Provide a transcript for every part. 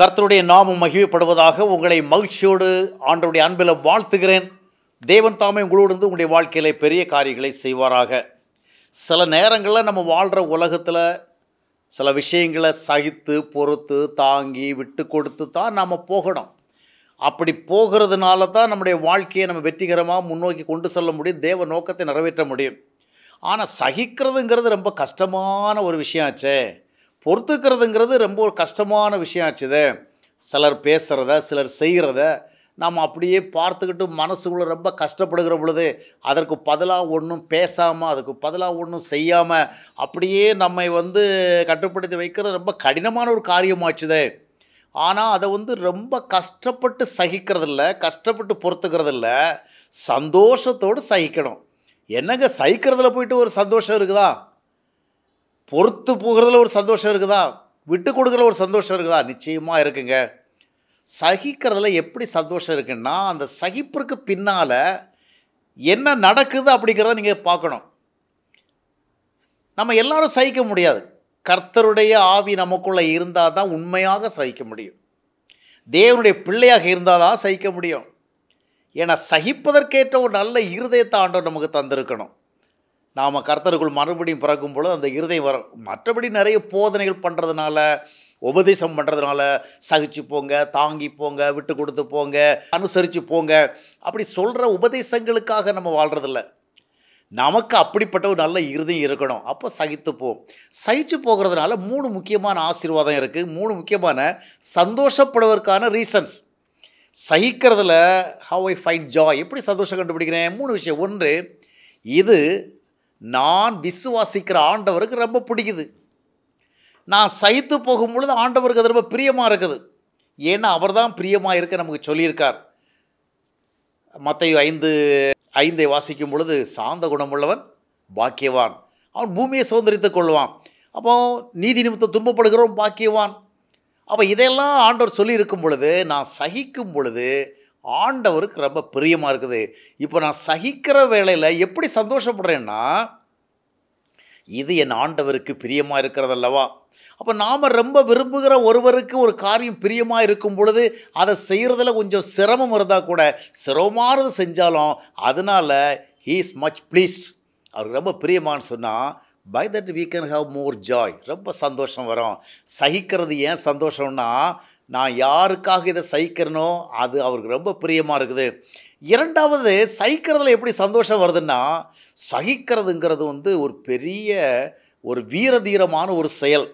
கர்த்தருடைய நாமம் மகிழப்படுவதாக உங்களை மகிழ்ச்சியோடு ஆண்டருடைய அன்பில் வாழ்த்துகிறேன் தேவன் தாமே உங்களோடு உங்களுடைய வாழ்க்கையில் பெரிய காரியங்களை செய்வாராக சில நேரங்களில் நம்ம வாழ்கிற உலகத்தில் சில விஷயங்களை சகித்து பொறுத்து தாங்கி விட்டு கொடுத்து தான் நாம் போகணும் அப்படி போகிறதுனால தான் நம்முடைய வாழ்க்கையை நம்ம வெற்றிகரமாக முன்னோக்கி கொண்டு செல்ல முடியும் தேவ நோக்கத்தை நிறைவேற்ற முடியும் ஆனால் சகிக்கிறதுங்கிறது ரொம்ப கஷ்டமான ஒரு விஷயம் ஆச்சே பொறுத்துக்கிறதுங்கிறது ரொம்ப ஒரு கஷ்டமான விஷயம் ஆச்சுதே சிலர் பேசுகிறத சிலர் செய்கிறத நாம் அப்படியே பார்த்துக்கிட்டு மனசுக்குள்ளே ரொம்ப கஷ்டப்படுகிற பொழுது அதற்கு பதிலாக ஒன்றும் பேசாமல் அதுக்கு பதிலாக ஒன்றும் செய்யாமல் அப்படியே நம்மை வந்து கட்டுப்படுத்தி வைக்கிறது ரொம்ப கடினமான ஒரு ஆச்சுதே ஆனால் அதை வந்து ரொம்ப கஷ்டப்பட்டு சகிக்கிறதில்ல கஷ்டப்பட்டு பொறுத்துக்கிறதில்ல சந்தோஷத்தோடு சகிக்கணும் என்னங்க சகிக்கிறதுல போயிட்டு ஒரு சந்தோஷம் இருக்குதா பொறுத்து போகிறதுல ஒரு சந்தோஷம் இருக்குதா விட்டு கொடுக்குறதுல ஒரு சந்தோஷம் இருக்குதா நிச்சயமாக இருக்குங்க சகிக்கிறதுல எப்படி சந்தோஷம் இருக்குன்னா அந்த சகிப்பிற்கு பின்னால் என்ன நடக்குது அப்படிங்கிறத நீங்கள் பார்க்கணும் நம்ம எல்லாரும் சகிக்க முடியாது கர்த்தருடைய ஆவி நமக்குள்ளே இருந்தால் தான் உண்மையாக சகிக்க முடியும் தேவனுடைய பிள்ளையாக இருந்தால் தான் சகிக்க முடியும் ஏன்னா சகிப்பதற்கேற்ற ஒரு நல்ல இருதயத்தை ஆண்டவர் நமக்கு தந்திருக்கணும் நாம் கர்த்தருக்குள் மறுபடியும் பிறக்கும் பொழுது அந்த இருதயம் வர மற்றபடி நிறைய போதனைகள் பண்ணுறதுனால உபதேசம் பண்ணுறதுனால சகிச்சு போங்க தாங்கி போங்க விட்டு கொடுத்து போங்க அனுசரித்து போங்க அப்படி சொல்கிற உபதேசங்களுக்காக நம்ம வாழ்கிறதில்ல நமக்கு அப்படிப்பட்ட ஒரு நல்ல இருதயம் இருக்கணும் அப்போ சகித்துப்போம் சகித்து போகிறதுனால மூணு முக்கியமான ஆசீர்வாதம் இருக்குது மூணு முக்கியமான சந்தோஷப்படுவதற்கான ரீசன்ஸ் சகிக்கிறதுல ஹவ் ஐ ஃபைண்ட் ஜாய் எப்படி சந்தோஷம் கண்டுபிடிக்கிறேன் மூணு விஷயம் ஒன்று இது நான் விசுவாசிக்கிற ஆண்டவருக்கு ரொம்ப பிடிக்குது நான் சைத்து போகும் பொழுது ஆண்டவருக்கு அது ரொம்ப பிரியமாக இருக்குது ஏன்னா அவர் தான் பிரியமாக இருக்க நமக்கு சொல்லியிருக்கார் மற்ற ஐந்து ஐந்தை வாசிக்கும் பொழுது சாந்த குணமுள்ளவன் பாக்கியவான் அவன் பூமியை சுதந்திரித்துக் கொள்வான் அப்போ நீதி நிமித்தம் துன்பப்படுகிறவன் பாக்கியவான் அப்போ இதையெல்லாம் ஆண்டவர் சொல்லியிருக்கும் பொழுது நான் சகிக்கும் பொழுது ஆண்டவருக்கு ரொம்ப பிரியமாக இருக்குது இப்போ நான் சகிக்கிற வேலையில் எப்படி சந்தோஷப்படுறேன்னா இது என் ஆண்டவருக்கு பிரியமாக இருக்கிறதல்லவா அப்போ நாம் ரொம்ப விரும்புகிற ஒருவருக்கு ஒரு காரியம் பிரியமாக இருக்கும் பொழுது அதை செய்கிறதுல கொஞ்சம் சிரமம் இருந்தால் கூட சிரமமானது செஞ்சாலும் அதனால் ஹீஸ் மச் ப்ளீஸ் அவருக்கு ரொம்ப பிரியமானு சொன்னால் by that we can have more joy ரொம்ப சந்தோஷம் வரும் சகிக்கிறது ஏன் சந்தோஷம்னா நான் யாருக்காக இதை சகிக்கிறனோ அது அவருக்கு ரொம்ப பிரியமாக இருக்குது இரண்டாவது சகிக்கிறதுல எப்படி சந்தோஷம் வருதுன்னா சகிக்கிறதுங்கிறது வந்து ஒரு பெரிய ஒரு வீரதீரமான ஒரு செயல்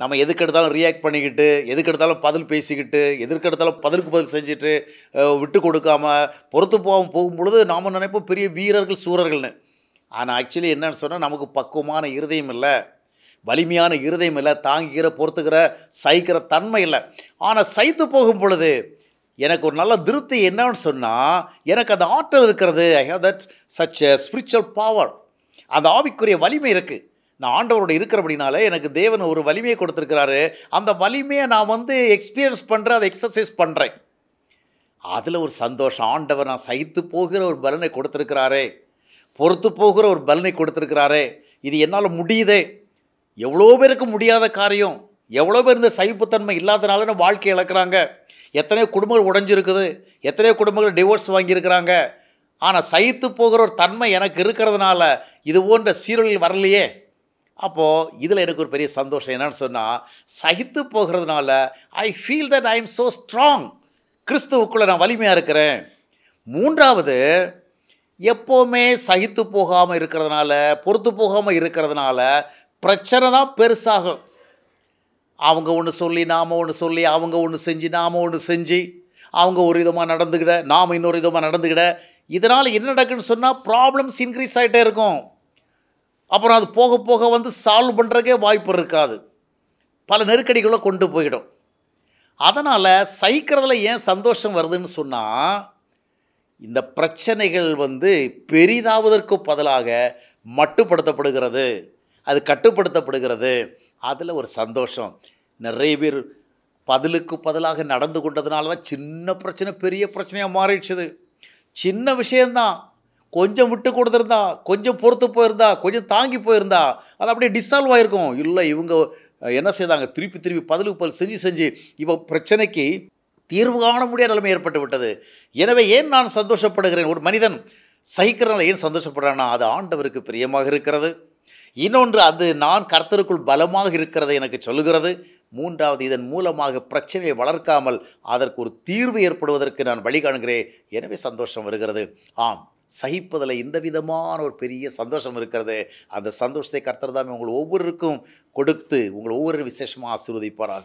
நம்ம எதுக்கு எடுத்தாலும் ரியாக்ட் பண்ணிக்கிட்டு எதுக்கு எடுத்தாலும் பதில் பேசிக்கிட்டு எதுக்கு எடுத்தாலும் பதிலுக்கு பதில் செஞ்சுட்டு விட்டு கொடுக்காமல் பொறுத்து போகாமல் போகும்பொழுது நாம் நினைப்போம் பெரிய வீரர்கள் சூரர்கள்னு ஆனால் ஆக்சுவலி என்னென்னு சொன்னால் நமக்கு பக்குவமான இருதயம் இல்லை வலிமையான இருதயம் இல்லை தாங்கிக்கிற பொறுத்துக்கிற சகிக்கிற தன்மை இல்லை ஆனால் சைத்து போகும் பொழுது எனக்கு ஒரு நல்ல திருப்தி என்னன்னு சொன்னால் எனக்கு அந்த ஆற்றல் இருக்கிறது I have that such a spiritual power அந்த ஆவிக்குரிய வலிமை இருக்குது நான் ஆண்டவரோட இருக்கிற அப்படின்னால எனக்கு தேவன் ஒரு வலிமையை கொடுத்துருக்கிறாரு அந்த வலிமையை நான் வந்து எக்ஸ்பீரியன்ஸ் பண்ணுறேன் அதை எக்ஸசைஸ் பண்ணுறேன் அதில் ஒரு சந்தோஷம் ஆண்டவர் நான் சைத்து போகிற ஒரு பலனை கொடுத்துருக்கிறாரே பொறுத்து போகிற ஒரு பலனை கொடுத்துருக்கிறாரே இது என்னால் முடியுதே எவ்வளோ பேருக்கு முடியாத காரியம் எவ்வளோ பேர் இந்த சகிப்புத்தன்மை இல்லாதனால வாழ்க்கை இழக்கிறாங்க எத்தனையோ குடும்பங்கள் உடஞ்சிருக்குது எத்தனையோ குடும்பங்கள் டிவோர்ஸ் வாங்கியிருக்கிறாங்க ஆனால் சகித்து போகிற ஒரு தன்மை எனக்கு இருக்கிறதுனால இது போன்ற சீரழில் வரலையே அப்போது இதில் எனக்கு ஒரு பெரிய சந்தோஷம் என்னென்னு சொன்னால் சகித்து போகிறதுனால I feel that I am so strong கிறிஸ்துவுக்குள்ளே நான் வலிமையாக இருக்கிறேன் மூன்றாவது எப்போவுமே சகித்து போகாமல் இருக்கிறதுனால பொறுத்து போகாமல் இருக்கிறதுனால பிரச்சனை தான் பெருசாகும் அவங்க ஒன்று சொல்லி நாம் ஒன்று சொல்லி அவங்க ஒன்று செஞ்சு நாம் ஒன்று செஞ்சு அவங்க ஒரு விதமாக நடந்துக்கிட நாம் இன்னொரு விதமாக நடந்துக்கிட இதனால் என்ன நடக்குன்னு சொன்னால் ப்ராப்ளம்ஸ் இன்க்ரீஸ் ஆகிட்டே இருக்கும் அப்புறம் அது போக போக வந்து சால்வ் பண்ணுறக்கே வாய்ப்பு இருக்காது பல நெருக்கடிகளை கொண்டு போயிடும் அதனால் சகிக்கிறதுல ஏன் சந்தோஷம் வருதுன்னு சொன்னால் இந்த பிரச்சனைகள் வந்து பெரிதாவதற்கு பதிலாக மட்டுப்படுத்தப்படுகிறது அது கட்டுப்படுத்தப்படுகிறது அதில் ஒரு சந்தோஷம் நிறைய பேர் பதிலுக்கு பதிலாக நடந்து கொண்டதுனால தான் சின்ன பிரச்சனை பெரிய பிரச்சனையாக மாறிடுச்சுது சின்ன விஷயந்தான் கொஞ்சம் விட்டு கொடுத்துருந்தா கொஞ்சம் பொறுத்து போயிருந்தா கொஞ்சம் தாங்கி போயிருந்தா அது அப்படியே டிசால்வ் ஆகிருக்கும் இல்லை இவங்க என்ன செய்தாங்க திருப்பி திருப்பி பதிலுக்கு பதில் செஞ்சு செஞ்சு இப்போ பிரச்சனைக்கு தீர்வு காண முடியாத நிலைமை ஏற்பட்டு விட்டது எனவே ஏன் நான் சந்தோஷப்படுகிறேன் ஒரு மனிதன் சகிக்கிறனால ஏன் சந்தோஷப்படுறான்னா அது ஆண்டவருக்கு பிரியமாக இருக்கிறது இன்னொன்று அது நான் கர்த்தருக்குள் பலமாக இருக்கிறதை எனக்கு சொல்கிறது மூன்றாவது இதன் மூலமாக பிரச்சனையை வளர்க்காமல் அதற்கு ஒரு தீர்வு ஏற்படுவதற்கு நான் வழி காணுகிறேன் எனவே சந்தோஷம் வருகிறது ஆம் சகிப்பதில் இந்த விதமான ஒரு பெரிய சந்தோஷம் இருக்கிறது அந்த சந்தோஷத்தை கர்த்தர் தான் உங்கள் ஒவ்வொருக்கும் கொடுத்து உங்கள் ஒவ்வொரு விசேஷமாக ஆசீர்வதிப்பாராக